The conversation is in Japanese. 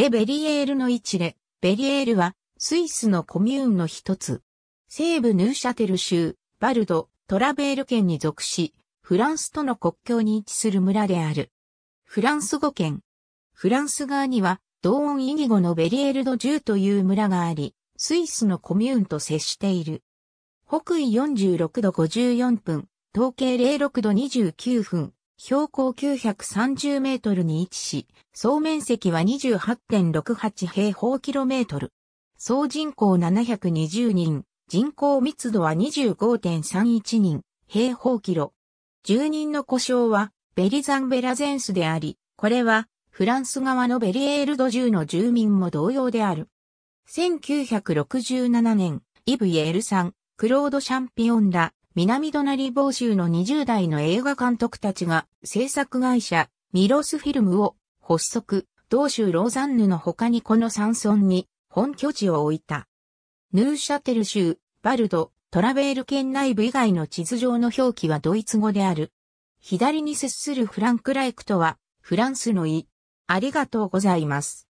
レ・ベリエールの位置で、ベリエールは、スイスのコミューンの一つ。西部ヌーシャテル州、バルド、トラベール県に属し、フランスとの国境に位置する村である。フランス語圏。フランス側には、同音異義語のベリエールド10という村があり、スイスのコミューンと接している。北緯46度54分、統計06度29分、標高930メートルに位置し、総面積は28.68平方キロメートル。総人口720人、人口密度は25.31人、平方キロ。住人の故障は、ベリザンベラゼンスであり、これは、フランス側のベリエールド州の住民も同様である。1967年、イブ・イエールさん、クロード・シャンピオンら、南隣房州の20代の映画監督たちが制作会社ミロスフィルムを発足、同州ローザンヌの他にこの山村に本拠地を置いた。ヌーシャテル州、バルド、トラベール県内部以外の地図上の表記はドイツ語である。左に接するフランクライクとはフランスの意。ありがとうございます。